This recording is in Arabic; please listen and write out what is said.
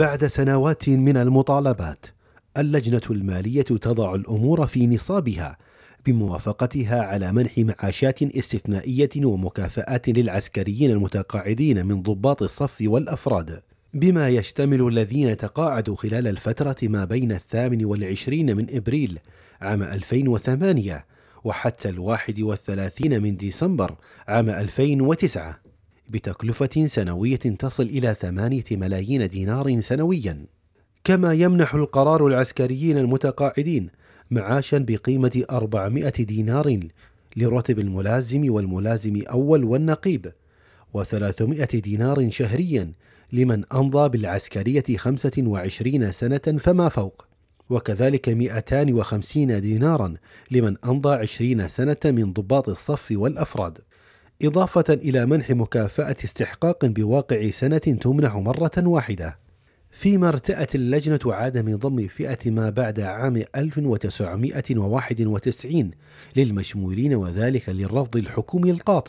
بعد سنوات من المطالبات اللجنة المالية تضع الأمور في نصابها بموافقتها على منح معاشات استثنائية ومكافآت للعسكريين المتقاعدين من ضباط الصف والأفراد بما يشتمل الذين تقاعدوا خلال الفترة ما بين الثامن والعشرين من إبريل عام 2008 وحتى الواحد والثلاثين من ديسمبر عام 2009 بتكلفة سنوية تصل إلى ثمانية ملايين دينار سنويا كما يمنح القرار العسكريين المتقاعدين معاشا بقيمة 400 دينار لرتب الملازم والملازم أول والنقيب و300 دينار شهريا لمن أمضى بالعسكرية 25 سنة فما فوق وكذلك 250 دينارا لمن أمضى 20 سنة من ضباط الصف والأفراد إضافة إلى منح مكافأة استحقاق بواقع سنة تمنح مرة واحدة فيما ارتأت اللجنة عدم ضم فئة ما بعد عام 1991 للمشمولين وذلك للرفض الحكومي القاطع